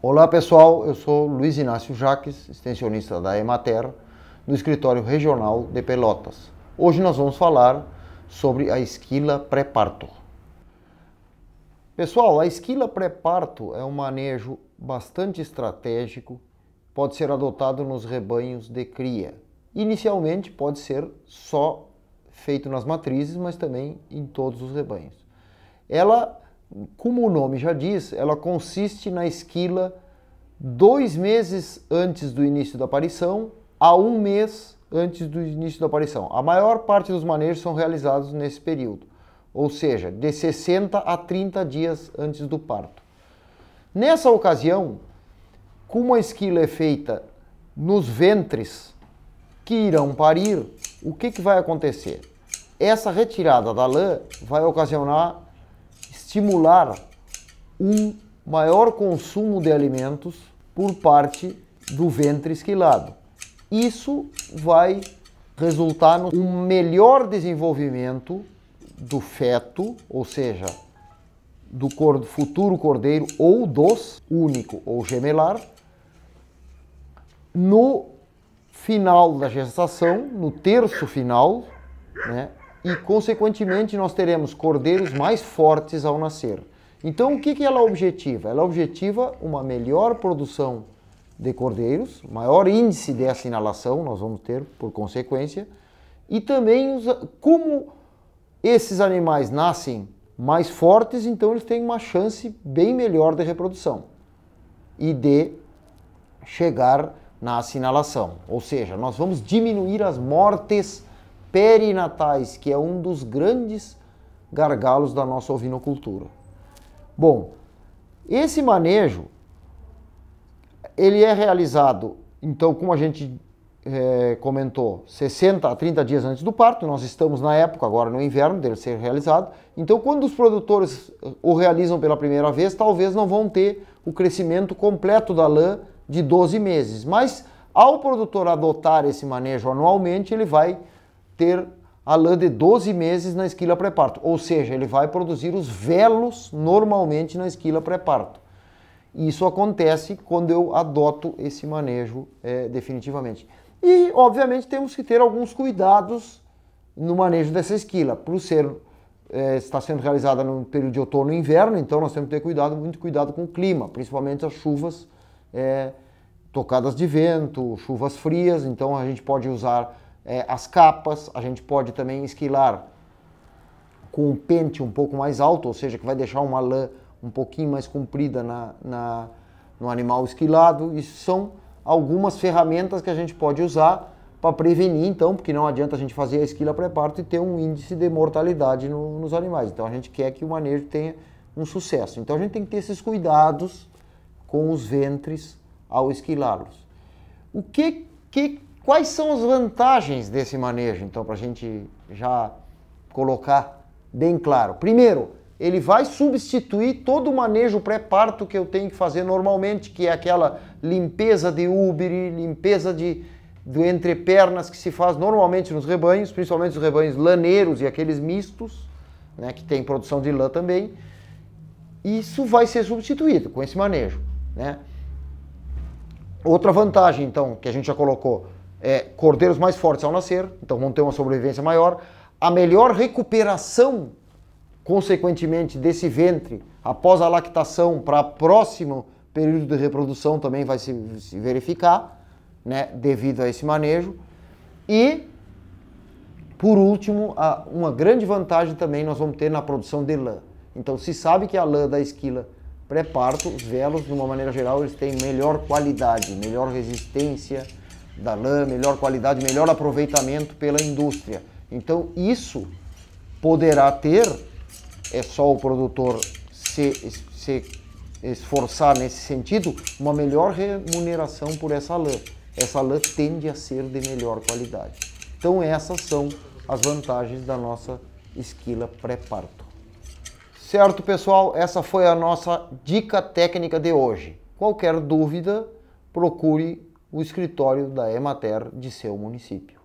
Olá pessoal, eu sou Luiz Inácio Jaques, extensionista da Emater, no escritório regional de Pelotas. Hoje nós vamos falar sobre a esquila pré-parto. Pessoal, a esquila pré-parto é um manejo bastante estratégico, pode ser adotado nos rebanhos de cria. Inicialmente pode ser só feito nas matrizes, mas também em todos os rebanhos. Ela como o nome já diz, ela consiste na esquila dois meses antes do início da aparição a um mês antes do início da aparição. A maior parte dos manejos são realizados nesse período, ou seja, de 60 a 30 dias antes do parto. Nessa ocasião, como a esquila é feita nos ventres que irão parir, o que, que vai acontecer? Essa retirada da lã vai ocasionar estimular um maior consumo de alimentos por parte do ventre esquilado. Isso vai resultar no melhor desenvolvimento do feto, ou seja, do futuro cordeiro ou dos, único ou gemelar, no final da gestação, no terço final, né, e, consequentemente, nós teremos cordeiros mais fortes ao nascer. Então, o que, que ela objetiva? Ela objetiva uma melhor produção de cordeiros, maior índice de assinalação nós vamos ter por consequência, e também como esses animais nascem mais fortes, então eles têm uma chance bem melhor de reprodução e de chegar na assinalação. Ou seja, nós vamos diminuir as mortes perinatais, que é um dos grandes gargalos da nossa ovinocultura. Bom, esse manejo ele é realizado, então, como a gente é, comentou, 60 a 30 dias antes do parto, nós estamos na época, agora no inverno, dele ser realizado. Então, quando os produtores eh, o realizam pela primeira vez, talvez não vão ter o crescimento completo da lã de 12 meses. Mas, ao produtor adotar esse manejo anualmente, ele vai ter a lã de 12 meses na esquila pré-parto, ou seja, ele vai produzir os velos normalmente na esquila pré-parto. Isso acontece quando eu adoto esse manejo é, definitivamente. E, obviamente, temos que ter alguns cuidados no manejo dessa esquila. Por ser, é, está sendo realizada no período de outono e inverno, então nós temos que ter cuidado, muito cuidado com o clima, principalmente as chuvas é, tocadas de vento, chuvas frias. Então, a gente pode usar é, as capas, a gente pode também esquilar com um pente um pouco mais alto, ou seja, que vai deixar uma lã um pouquinho mais comprida na, na no animal esquilado. Isso são algumas ferramentas que a gente pode usar para prevenir, então, porque não adianta a gente fazer a esquila pré-parto e ter um índice de mortalidade no, nos animais. Então, a gente quer que o manejo tenha um sucesso. Então, a gente tem que ter esses cuidados com os ventres ao esquilá-los. O que, que Quais são as vantagens desse manejo, então, para a gente já colocar bem claro? Primeiro, ele vai substituir todo o manejo pré-parto que eu tenho que fazer normalmente, que é aquela limpeza de úbere, limpeza de, do entrepernas que se faz normalmente nos rebanhos, principalmente os rebanhos laneiros e aqueles mistos, né, que tem produção de lã também. Isso vai ser substituído com esse manejo. Né? Outra vantagem, então, que a gente já colocou, é, cordeiros mais fortes ao nascer, então vão ter uma sobrevivência maior. A melhor recuperação, consequentemente, desse ventre após a lactação para próximo período de reprodução também vai se, se verificar, né, devido a esse manejo. E, por último, a, uma grande vantagem também nós vamos ter na produção de lã. Então, se sabe que a lã da esquila pré-parto, os velos, de uma maneira geral, eles têm melhor qualidade, melhor resistência, da lã, melhor qualidade, melhor aproveitamento pela indústria. Então, isso poderá ter, é só o produtor se, se esforçar nesse sentido, uma melhor remuneração por essa lã. Essa lã tende a ser de melhor qualidade. Então, essas são as vantagens da nossa esquila pré-parto. Certo, pessoal? Essa foi a nossa dica técnica de hoje. Qualquer dúvida, procure o escritório da Emater de seu município.